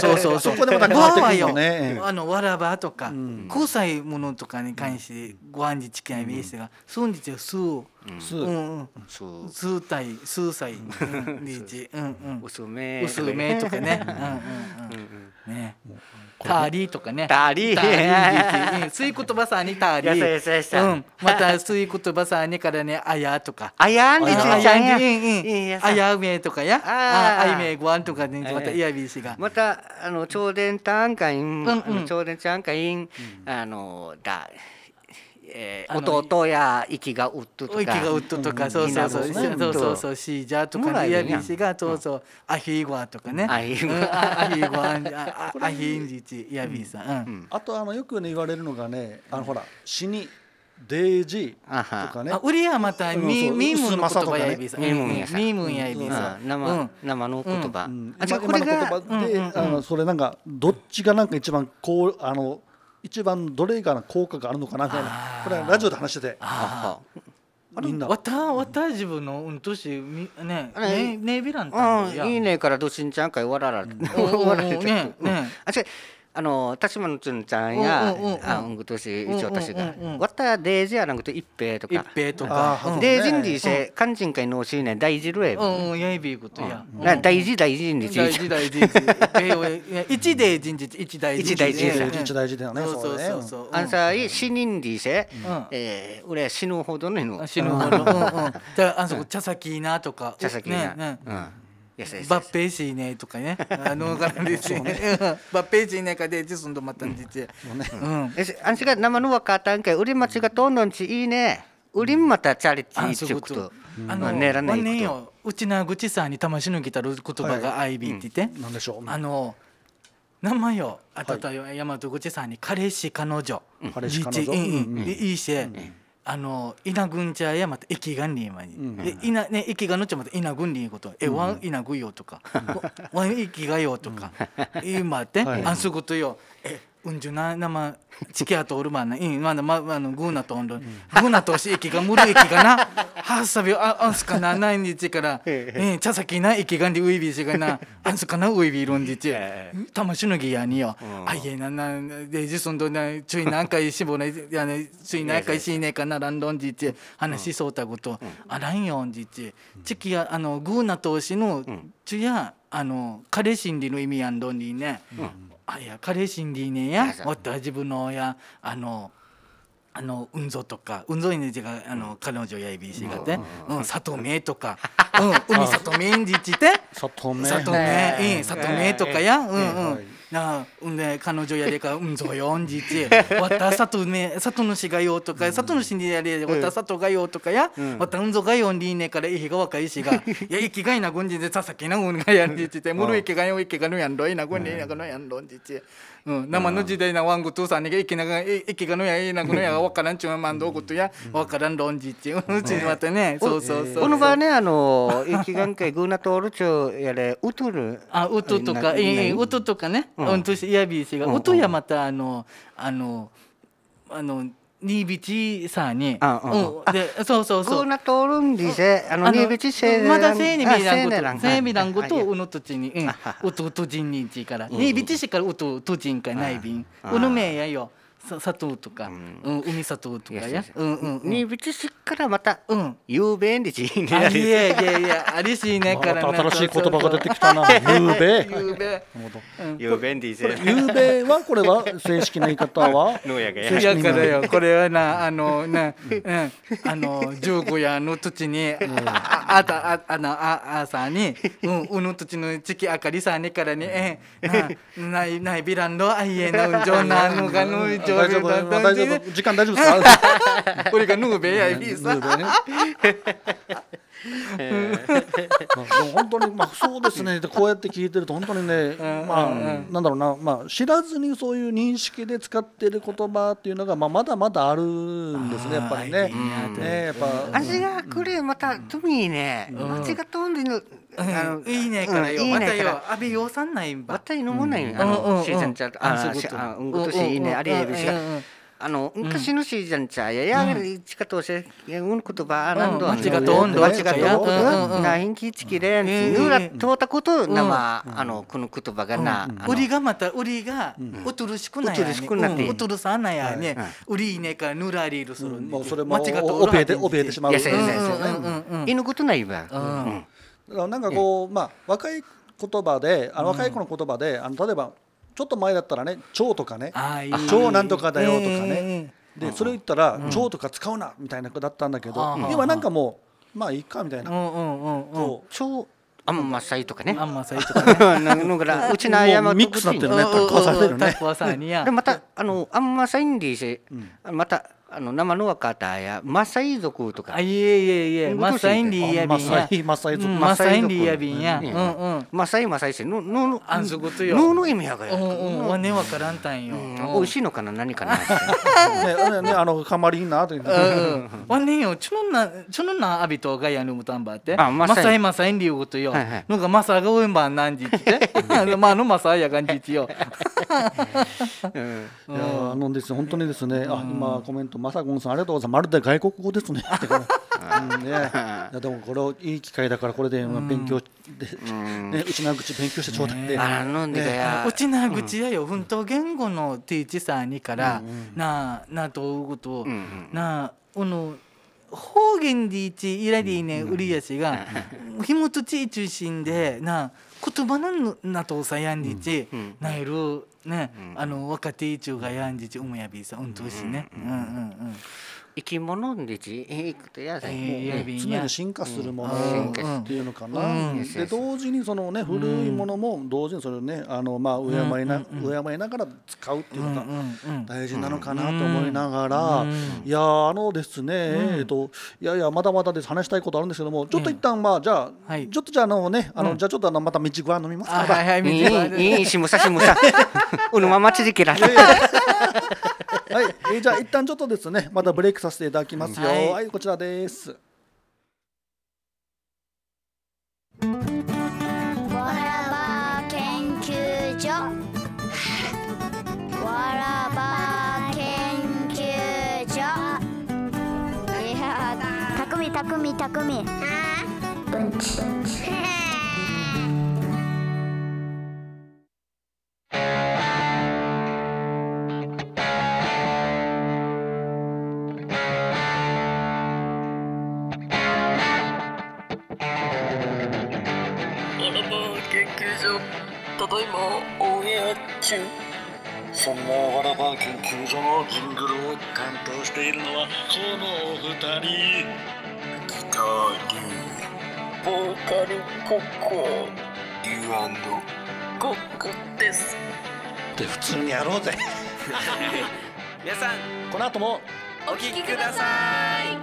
そうそうそう、そこでまた変わってくるね。あのわらばとか、交際ものとかに関して、ごあんじちきやみですが、数日は数。数、うんうん、数体、数歳、日、うんうん、薄め、薄めとかね、うんうんうん、ね。ターリーとかねターリータいリー吸い言葉さにターリーうんまた吸い言葉さにからねあやとかあやんでちゃんやあやめとかやあいめごあんとかねまたいやびしがまたあの朝伝短歌院朝伝短歌院あのだえー、弟や息がうっととか息がうっととか、うん、そうそうそう、そうそうそうシージャーとかリアビシがそうそう、うん、アヒーゴアとかねアヒーゴアアヒーゴアアヒーンジチイヤビさん、うん、あとあのよくね言われるのがねあのほら死にデージーとかね。あ、ウリはまたミミムの言葉やいびさ。ミムやさ。ミムやいびさ。生生の言葉。あ、じゃこれが。で、あのそれなんかどっちがなんか一番こうあの。一番どれが効果があるのかなみたいなこれはラジオで話してて。みんな。わた、わた自分の、うん、年、ね、ね、ねびらん。うん、いいねから、どしんちゃんかい、わらら。わらら。ね、ね、あ、違う。あの田島のつんちゃんや、あ、うんことし、一応私たうん、わったデージやなんこと一平とか。一平とか。デージンリーせ、肝心会のしね、大事るえ。うん、やいびいことや。な、大事大事人に。大事大事。一デージンリー、一大事。一大事。一大事だよね。そうそうそう。あんさ、い、死人りせ。え、俺死ぬほどの。死ぬほど。じゃ、あんそこ茶先なとか。茶先な。うん。バッペイシーねとかね、バッペイシー ねかで、ちょっとまたんじて。うん。え、あんしが生の若かったんかい、売り町がどんどんちいいね。売りまたチャリティーチョクと。あの、ねらなうちの愚痴さんにたましのきたる言葉がアイビーって言って。なんでしょう。あの、名前を、あたたよ、大和愚痴さんに、彼氏彼女。彼氏彼女。いいし。あの稲郡茶やまた駅がんに今に、うん、で稲ね駅がのちゃまた稲郡にいうこと、うん、えわん稲ぐよとか、わん駅がよとか、今って、はい、あんすことよ、えうんじゅななチキアとおるまんな、いんまだまあのグーナとおんど、グーナとしいきがむるいきがな、はっサビああんすかなないんじちから、えちゃさきないきがんでイビびしがな、あんすかなういびいるんじち、たましのぎやによ、あいえななでじそんどなついなんかいしぼねやねついなんかいしねかならんどんじち、話しそうたこと、あらんよんじち、チキアあのグーナとしのちやあの彼心理の意味やんどんにね。あいや彼死んでいねやもっと自分の親あのあのうんぞとかうんぞいねじがあの彼女やいびしがて、うん、里藤とか、うん、海里めんじちて里藤とかや、うんうん。なあんで彼女やれか うんぞよんじちわたさとねさとのしがよとかさとのしにやれわたさとがよとかやわたうんぞがよんりねからいひがわかいしが いやいきがいなごんじでささきなうんがやんじちてむるいきがよいきがのやんろいなごんいなごのやんろんじちうん、生の時代なワンゴトゥさんにきながきがのやいなくのやわからんちゅうまんどうことやわからん論じちゅううちにまたねそうそうそうこの場ねあの駅眼界グーなとおるちゅうやれうとるあうととかえウうととかねうんとしやびしがうとやまたあのあのあのニービチさんに、うん、で、そうそうそう。なとるんでせ、あのニービチせいまだせいにみだんごと、せいみだんごとうのとちに、うん、うととじんにちから、ニービチしからうととじんかないびん、うのめやよ。砂糖とか、うん、海砂糖とかや、うんうんうん、に別すからまた、うん、ゆうべんでちいやいやいや、ありしいねから新しい言葉が出てきたな、ゆ うべ。ゆうべ。ゆうべんでいぜ。ゆうべは、これは正式な言い方は。のやがや。やよ、これはな、あの、な、うん、あの、十五夜の土地に、あ、あた、あ、あの、あ、あさに。うん、うの土地の地域あかりさにからに、え、な、ない、ない、ビランド、あいえ、な、うん、じょなのがの。丈夫大丈夫大丈夫時間大丈夫ですかこれ がヌーベやいびさーベ でも本当にまあそうですねこうやって聞いてると本当にね、まあ、なんだろうな、まあ、知らずにそういう認識で使っている言葉っていうのが、まあ、まだまだあるんですねやっぱりね。味がくれまたトミーね味が飛んでる。いいねからよ、うん、またよ阿部よさんないばったり飲まないあのシーズンんちゃんああうんごとしいいねあれやびしあの昔のしーズンんちゃややちかとしうんことばあんどちかと温度ちかとことなひんきちきれんぬらとたことなまあのこの言葉がな売りがまた売りがうとるしくなって。うとるさなやね売りねからぬらりるするもうそれも間違おべえておべえてしまうやせやや犬ことないわ。うんからなんかこう、うん、まあ若い言葉であの若い子の言葉で、あの例えばちょっと前だったらね「蝶」とかね「蝶なんとかだよ」とかね、でそれを言ったら「蝶」とか使うなみたいな子だったんだけど、今なんかもうまあいいかみたいな。蝶アンマサイとかね。アンマサイとかね。かうちの山ミックスなってるね。やっぱり壊されるね。でまたあのアンマサインディーせ、またあの生の若たやマサイ族とかあいえいえいえマサインディヤビンやマサイマサインディヤビンやうんうんマサイマサイしてののの安息とよのの意味やがやわねわからんたんよ美味しいのかな何かなねねあのかまりんなというわねよちょのなちょのなあびとがやぬむたんばってマサイマサインディことよなんかマサがおいんばんなんじって まあのマサやがんじちよ あのです本当にですねあ今コメントマサゴンさんありがとうございますまるで外国語ですね うんね、いやでもこれをいい機会だからこれで勉強で、うんね、うちな口勉強してちょうだいって、ね、あのねうちな口やよ、うん、言語のティーチさんにから、うんうん、なあなあとうこと、うんうん、なあこの方言でいちいらりね、うんうん、売りやしが、うん、ひもとち中心でなあ言葉のなとさやんじち、なえるね、うん、あの若手中がやんじちおもやびさうんとしね。うんうんうん生き物に生くてやさい、えー、常に進化するもの、っていうのかな、で同時にそのね古いものも同時にそれをねあのまあ敬いな、敬いながら使うっていうのが大事なのかなと思いながら、いやあのですね、えっといやいやまだまだです話したいことあるんですけどもちょっと一旦まあじゃあ、ちょっとじゃあのねあの、じゃあちょっとあのまた道具は飲みますかはいはい道具いいしむさしむさうぬままちじきらはい、えー、じゃあ一旦ちょっとですねまたブレイクささせていただきますよ、はい、はい、こちらですわらば研究所 わらば研究所いやたくみたくみたくみんちうんち人人ボーカルココリュアンドココですで普通にやろうぜ 皆さんこの後もお聞きください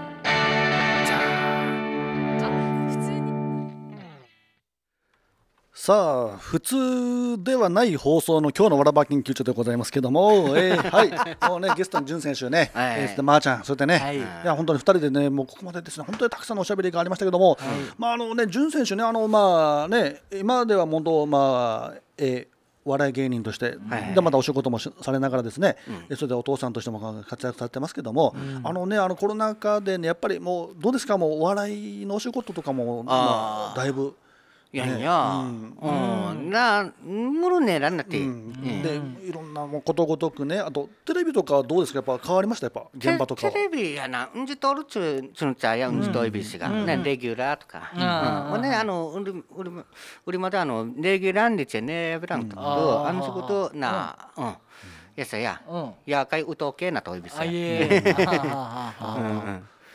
さあ普通ではない放送の今日のわらば研究所でございますけども、えー、はいもうねゲストの潤選手ね、はい、えー、まー、あ、ちゃんそれでね、はい、いや本当に二人でねもうここまでですね本当にたくさんのおしゃべりがありましたけども、はい、まああのね潤選手ねあのまあね今では本当まあえー笑い芸人として、でまたお仕事もされながらですね、うん、それでお父さんとしても活躍されてますけども、うん、あのねあのコロナ禍でねやっぱりもうどうですかもうお笑いのお仕事とかもあだいぶやんや、うんなむるねらんなって、でいろんなもうことごとくねあとテレビとかどうですかやっぱ変わりましたやっぱ現場とかテレビやなうんじとるちゅつんちゃやうんじといびしが、ねレギュラーとか、うんうねあのうりうりうりまたあのレギュラーにちねやべらんとあの仕事なうん、やさや、やかいうとけなといびしが。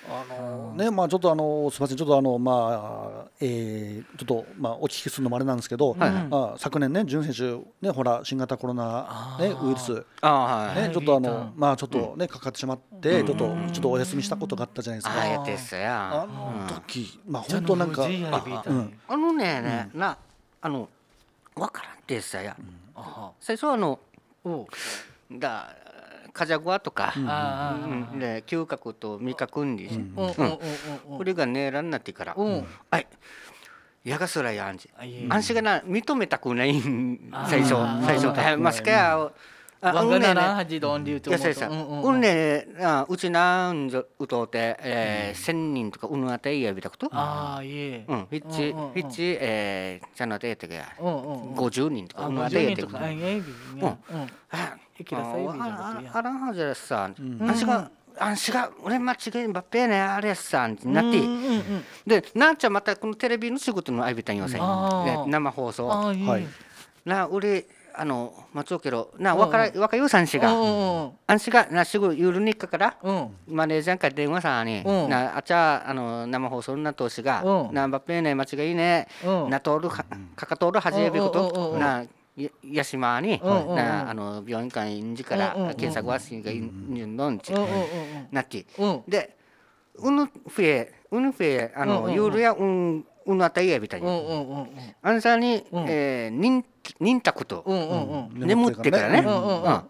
あのねまあ、ちょっとあのすみません、ちょっとあの、まあえー、ちょっと、まあ、お聞きするのもあれなんですけど、はいまあ、昨年ね、潤選手、ね、ほら新型コロナ、ね、ウイルス、あね、ちょっとあの、まあ、ちょっと、ねかかってしまって、ちょっとちょっとお休みしたことがあったじゃないですか。あですやあの時、まあ、本当なんか、あのね、なあの分からんですや、最初あのだカジャグアとか、うんで嗅覚と味覚に、うこれがねらになってから、うん、はいやがすらやんじ、あんしがな認めたくないん、最初最初、はい、マスカヤを。178ドンリュウと思ううんねうちなんじうとうてえ千人とかうぬあていやびたことああいえうんひっちひっちえちゃなてえてけや50人とかうぬあてえてくるうんああらんはずやさあしがあんしが俺間違えんばっぺねあれやさんってなってでなんちゃまたこのテレビの仕事のあいびたんよせん生放送はいな俺あの松尾家のな若い若優さん氏が、あん氏がなすぐ夜にっかから、マネージャーから電話さんに、なあちゃあの生放送な投資が、なばっぺね間違いね、なとるかかとるはじえべこと、なやしまに、なあの病院か間んじから、検索はしがいんのんち、なっき、でうぬふえうぬふえあのゆるやうんうなったやみたいに、あんさんに、うん、えー、忍忍宅と、眠ってからね、うん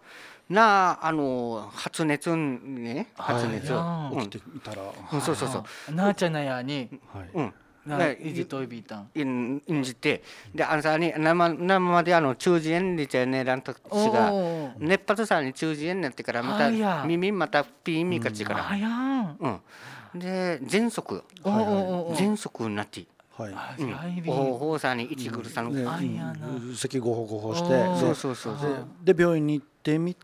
なああの発熱ね発熱、はいうん、起きていたら、うん、そうそうそうなあちゃなやに、はいうん、なあいじといびいたん。いんいんじて、で、あのさに、生、生まであの中耳炎でにてね、ランタクチが。熱発さに中耳炎になってから、また、耳またピーミーかちから。はやうん。で、喘息。喘息になって。はい。うほうさんに一ぐるさん。咳ごほごほして。そうそうそうで病院に行ってみ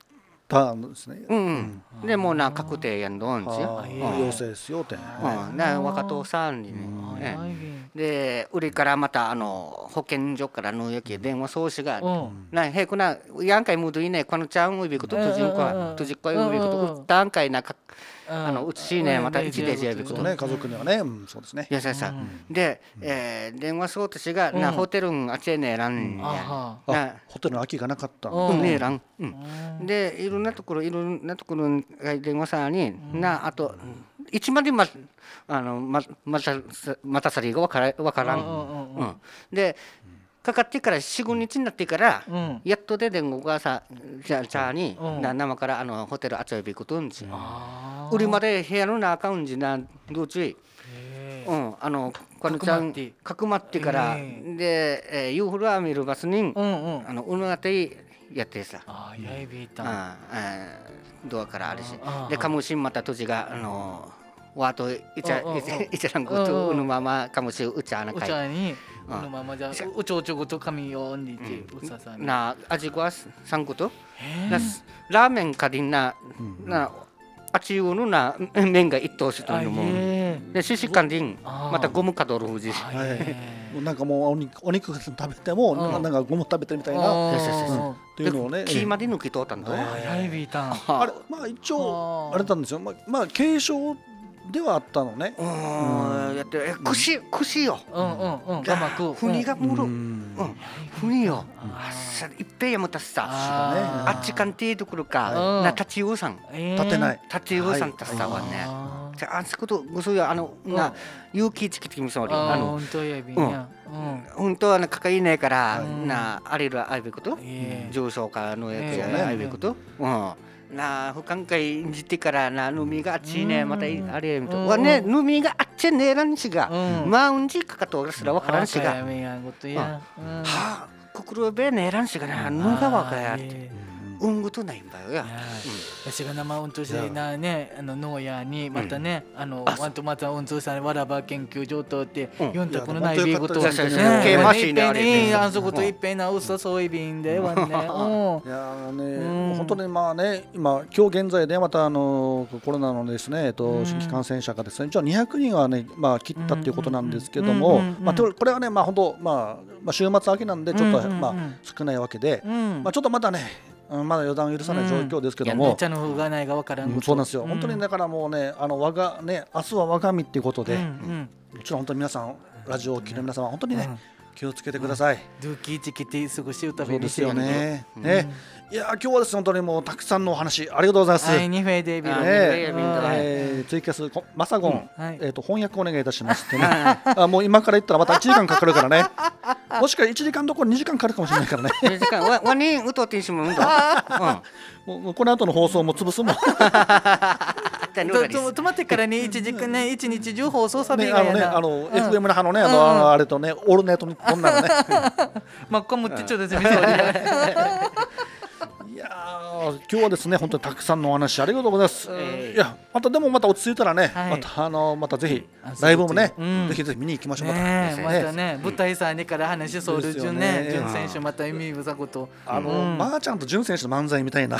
たんですね。うん。でもうな確定やんどんちあよ。陽性ですよって。うん。な若父さんにね。で売りからまたあの保健所からのやけ電話送信がある。なへこなやんかいむどいねこのちゃんうびくととじんことじっこいうびくとたんかいなか。あのうつしいねまた一でじェビクとね家族にはね、うん、そうですね優しさ、うん、で、えー、電話すごとしが、なホテルのあちへねえらんなホテルの空きがなかったうんねえらん、うん、でいろんなところいろんなところが電話さんに、なあと一までまあのままたまたさりがわからわからん、うんでかかってから45日になってから、うん、やっとででんごがさじゃじゃに、うん、生からあのホテルあちゃびことんち売りまで部屋の中うんじなどうちうん、あのこのちゃんかくまってから、で、えー、ユーフルアミルバスに、うんうん、あのうぬがてやってさあやいびいた、うんドアからあるしでかもしんまたとじがあのわといちゃいちゃいらんことうぬままかもしうちゃあなかい。このままじゃおちょおちょごと髪をにてうささな味はさんことラーメンかりななあちうのな麺が一等しとるもんで寿司カンディンまたゴムかどるふじなんかもうお肉お肉食べてもなんかゴム食べてるみたいなっていうのをね木まで抜き通ったんだあれまあ一応あれたんですよまあ、まあ継承ではあったのね。うん、やってえ串串よ。うんうんうん。がく。ふにがもろ。うん。ふによ。あっさいっぺいやもたすさ。あっちかんていところか。なたちようさん。立てない。たちようさんたすさはね。じゃあそことそういうあのな勇気つけてみそうあの。本当やびんや。本当はなかかいないからなあれるあいべこと。上層からのやつやねあいべこと。うん。なあ不寛解じてからなぬみがあっちねまたあれみとわねぬみがあっちねらんしがまうんじかかとおらすらわからんしがはあくくるべねらんしがなぬがわかやって。うんんことない운것도나인봐요제가남아운전시나네노야니맞다네아노완도맞다운さん、わらば研究所とって読ん4この나이비고도네마시네안속도一遍な嘘そうい便ではね。いやね本当にまあね今今日現在でまたあのコロナのですねえっと新規感染者がですねじゃ、二百人はねまあ切ったっていうことなんですけどもまあこれはねまあ本当まあまあ週末明けなんでちょっとまあ少ないわけでまあちょっとまだねまだ予断を許さない状況ですけども、うん、茶のがないがわからん、うん、そうなんですよ、うん、本当にだからもうねあの我がね明日は我が身っていうことで、うんもちろん本当に皆さんラジオを聴きの皆様本当にね、気をつけてください。ドゥキーチキティ過ごして歌そうですよね。ね、いや今日はですね本当にもうたくさんのお話ありがとうございます。はい、ニフェイデビル。えツイキャスマサゴンえっと翻訳お願いいたしますってね。あもう今から言ったらまた1時間かかるからね。もしか1時間どころ2時間かかるかもしれないからね。2時間、わ、わにうとてしうんだ。うん、もう、この後の放送も潰すもん。止まってからね、一時間ね、一日中放送されるね。あのね、FM の派のね、あの、あれとね、オールネットに、こんなのね。真っこもってちょっと、み今日はですね本当にたくさんのお話ありがとうございます、えー、いやまたでもまた落ち着いたらね、はい、またあのまたぜひライブもね、うん、ぜひぜひ見に行きましょうまたねね舞台さんにから話そうる潤ね選手また意味ぶさことあの、うん、まー、あ、ちゃんと選手の漫才みたいな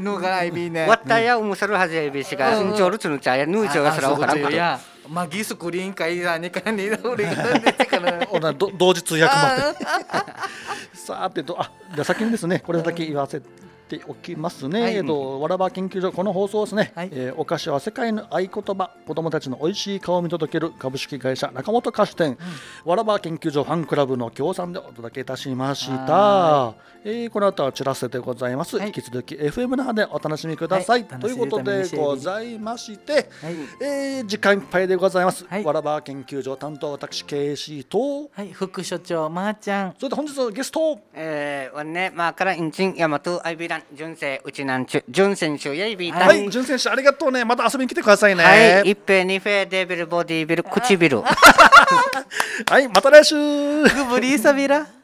ぬがいびね わったやおもさるはやびしがぬちょるつぬちゃやぬちょがらおからんことまあ、ギスクリーン会だねからね、俺が てから。同時通訳も。さってとあじゃあ先にですねこれだけ言わせっておきますね、はい、えっと、わらば研究所この放送ですね、はい、えー、お菓子は世界の合言葉子供たちの美味しい顔を見届ける株式会社中本菓子店、うん、わらば研究所ファンクラブの協賛でお届けいたしましたえー、この後はチラシでございます、はい、引き続き FM の覇でお楽しみください、ということでございまして、はい、えー、時間いっぱいでございます、わらば研究所担当私 k ーと、はい、副所長まー、あ、ちゃんそれで本日のゲストえー、わねまあからんちんやまとあいびラン。純正うちなんちゅ、純選手、やいびた。はい、純選手、ありがとうね、また遊びに来てくださいね。はい、一平、二平、デビル、ボディビル、唇。はい、また来週。グブリーサビラ。